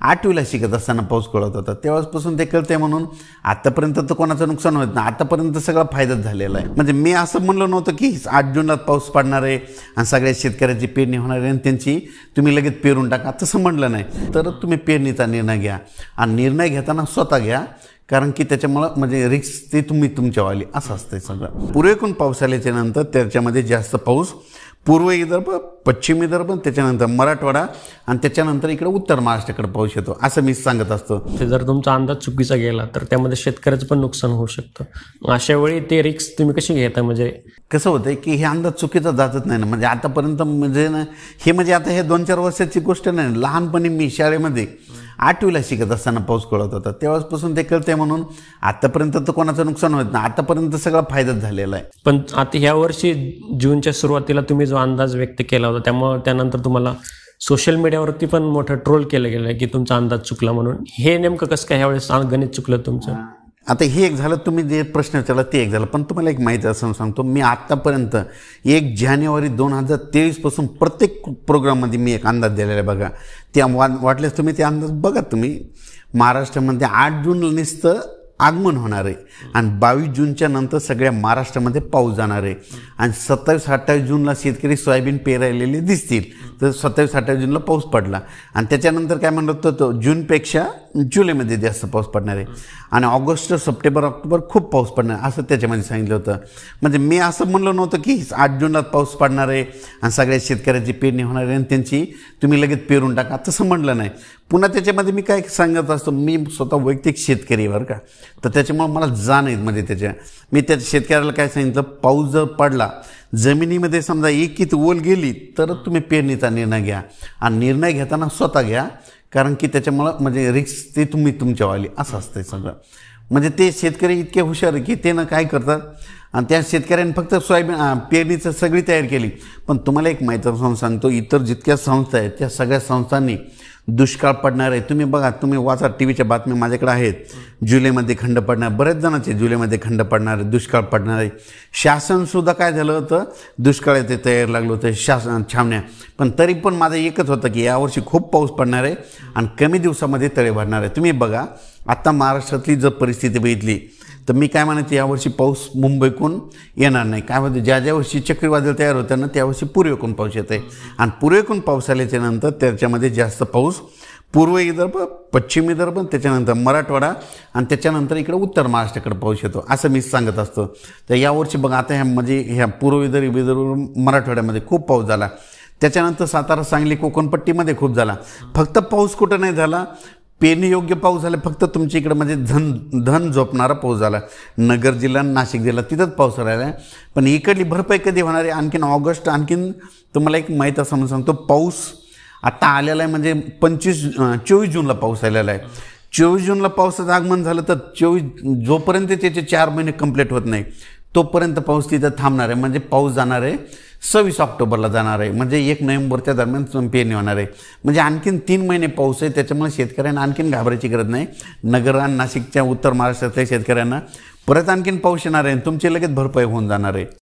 आठवीला शिकत असताना पाऊस कळत होता तेव्हापासून ते कळते म्हणून आतापर्यंत तर कोणाचं नुकसान होत नाही आतापर्यंत सगळा फायदाच झालेला आहे म्हणजे मी असं म्हणलं नव्हतं की आठ जूनला पाऊस पडणार आहे आणि सगळ्या शेतकऱ्याची पेरणी होणार आहे आणि त्यांची तुम्ही लगेच पेरून टाका तसं म्हणलं नाही तर तुम्ही पेरणीचा निर्णय घ्या आणि निर्णय घेताना स्वतः घ्या कारण की त्याच्यामुळं म्हणजे रिक्स ते तुम्ही वाली असं असतंय सगळं पूर्वेकडून पाऊस आल्याच्या नंतर त्याच्यामध्ये जास्त पाऊस पूर्व विदर्भ पश्चिमी दर्पण त्याच्यानंतर मराठवाडा आणि त्याच्यानंतर इकडे उत्तर महाराष्ट्राकडे पाऊस येतो असं मी सांगत असतो ते जर तुमचा अंदाज चुकीचा गेला तर त्यामध्ये शेतकऱ्याचं पण नुकसान होऊ शकतं अशा वेळी ते रिक्स तुम्ही कशी घेता म्हणजे कसं होतं की हे अंदाज चुकीचा जातच नाही ना म्हणजे आतापर्यंत म्हणजे ना हे म्हणजे आता हे दोन चार वर्षाची गोष्ट नाही लहानपणी मी शाळेमध्ये आठवीला शिकत असताना पाऊस कळत होता तेव्हापासून ते कळते म्हणून आतापर्यंत तर कोणाचं नुकसान होत नाही आतापर्यंत सगळा फायदाच झालेला आहे पण आता ह्या वर्षी जूनच्या सुरुवातीला तुम्ही जो अंदाज व्यक्त केला केला होता त्यामुळं त्यानंतर तुम्हाला सोशल मीडियावरती पण मोठं ट्रोल केलं गेलं की तुमचा अंदाज चुकला म्हणून हे नेमकं कसं काय ह्यावेळेस गणित चुकलं तुमचं आता हे एक झालं तुम्ही जे प्रश्न विचारला ते एक झालं पण तुम्हाला एक माहिती असं सांगतो मी आत्तापर्यंत एक जानेवारी दोन हजार तेवीसपासून प्रत्येक प्रोग्राममध्ये मी एक अंदाज दिलेला आहे बघा ते वा वाटल्यास तुम्ही ते अंदाज बघा तुम्ही महाराष्ट्रामध्ये आठ जून निसतं आगमन होणार आहे आणि बावीस जूनच्या नंतर सगळ्या महाराष्ट्रामध्ये पाऊस जाणार आहे आणि सत्तावीस अठ्ठावीस जूनला शेतकरी सोयाबीन पेरायलेले दिसतील तर सत्तावीस अठ्ठावीस जूनला पाऊस पडला आणि त्याच्यानंतर काय म्हणत तो जूनपेक्षा जुलैमध्ये जास्त पाऊस पडणार आहे आणि ऑगस्ट सप्टेंबर ऑक्टोबर खूप पाऊस पडणार असं त्याच्यामध्ये सांगितलं होतं म्हणजे मी असं म्हणलं नव्हतं की आठ जूनला पाऊस पडणार आहे आणि सगळ्या शेतकऱ्याची पेरणी होणार आहे आणि त्यांची तुम्ही लगेच पेरून टाका तसं म्हणलं नाही पुन्हा त्याच्यामध्ये मी काय सांगत असतो मी स्वतः वैयक्तिक शेतकरी बरं का तर त्याच्यामुळं मला जाण आहेत म्हणजे त्याच्या मी त्या शेतकऱ्याला काय सांगितलं पाऊस जर पडला जमिनीमध्ये समजा एकीत ओल गेली तर तुम्ही पेरणीचा निर्णय घ्या आणि निर्णय घेताना स्वतः घ्या कारण की त्याच्यामुळं म्हणजे रिक्स ते तुम्ही तुमच्यावाली असं असतं सगळं म्हणजे ते शेतकरी इतके हुशार की ते ना काय करतात आणि त्या शेतकऱ्यांनी फक्त सोयाबीन पेरणीचं सगळी तयार केली पण तुम्हाला एक माहिती सांगतो इतर जितक्या संस्था आहेत त्या सगळ्या संस्थांनी दुष्काळ पडणार आहे तुम्ही बघा तुम्ही वाचा टी व्हीच्या बातम्या माझ्याकडे आहेत जुलैमध्ये खंड पडणार बरेच जणांचे जुलैमध्ये खंड पडणार आहे दुष्काळ पडणार आहे शासनसुद्धा काय झालं होतं दुष्काळ येथे तयार लागलं होतं शासन छावण्या पण तरी पण माझं एकच होतं की यावर्षी खूप पाऊस पडणार आहे आणि कमी दिवसामध्ये तळे भरणार आहे तुम्ही बघा आत्ता महाराष्ट्रातली जर परिस्थिती बघितली तर मी काय म्हणायचं यावर्षी पाऊस मुंबईकून येणार नाही काय म्हणतो ज्या ज्या वर्षी चक्रीवादळ तयार होतं ना त्यावर्षी पूर्वेकून पाऊस येत आहे आणि पूर्वेकून पाऊस आल्याच्या त्याच्यामध्ये जास्त पाऊस पूर्व विदर्भ पश्चिम विदर्भ त्याच्यानंतर मराठवाडा आणि त्याच्यानंतर इकडे उत्तर महाराष्ट्राकडे पाऊस येतो असं मी सांगत असतो तर यावर्षी बघा आता ह्या म्हणजे ह्या पूर्व विदर्भ विदर्भ मराठवाड्यामध्ये खूप पाऊस झाला त्याच्यानंतर सातारा सांगली कोकणपट्टीमध्ये खूप झाला फक्त पाऊस कुठं नाही झाला पेने योग्य पाऊस झाला फक्त तुमच्या इकडं म्हणजे धन धन झोपणारा पाऊस झाला नगर जिल्हा नाशिक जिल्हा तिथंच पाऊस राहिला पण इकडली भरपाई कधी होणार आहे आणखीन ऑगस्ट आणखीन तुम्हाला एक माहीत असं म्हणून सांगतो पाऊस आता आलेला आहे म्हणजे पंचवीस चोवीस जूनला पाऊस आलेला आहे चोवीस जूनला पावसाचं आगमन झालं तर चोवीस जोपर्यंत त्याचे चार महिने कंप्लीट होत नाही तोपर्यंत पाऊस तिथं थांबणार आहे म्हणजे पाऊस जाणार आहे सव्वीस ऑक्टोबरला जाणार आहे म्हणजे एक नोव्हेंबरच्या दरम्यान पेरणी होणार आहे म्हणजे आणखीन तीन महिने पाऊस आहे त्याच्यामुळे शेतकऱ्यांना आणखीन घाबरायची गरज नाही नगर नाशिकच्या उत्तर महाराष्ट्रातल्या शेतकऱ्यांना परत आणखीन पाऊस येणार आहे तुमची लगेच भरपाई होऊन जाणार आहे